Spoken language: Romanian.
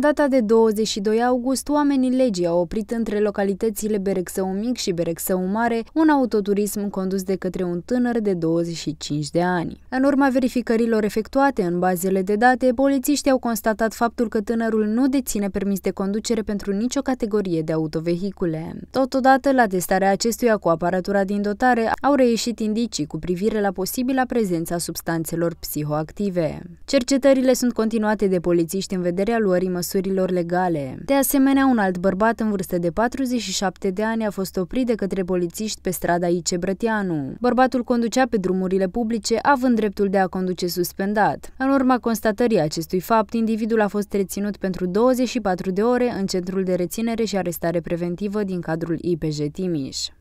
În data de 22 august, oamenii legii au oprit între localitățile Berexău Mic și Berexău Mare un autoturism condus de către un tânăr de 25 de ani. În urma verificărilor efectuate în bazele de date, polițiștii au constatat faptul că tânărul nu deține permis de conducere pentru nicio categorie de autovehicule. Totodată, la testarea acestuia cu aparatura din dotare, au reieșit indicii cu privire la posibila prezența substanțelor psihoactive. Cercetările sunt continuate de polițiști în vederea luării măsurilor măsurilor legale. De asemenea, un alt bărbat în vârstă de 47 de ani a fost oprit de către polițiști pe strada Ice Brătianu. Bărbatul conducea pe drumurile publice, având dreptul de a conduce suspendat. În urma constatării acestui fapt, individul a fost reținut pentru 24 de ore în centrul de reținere și arestare preventivă din cadrul IPJ Timiș.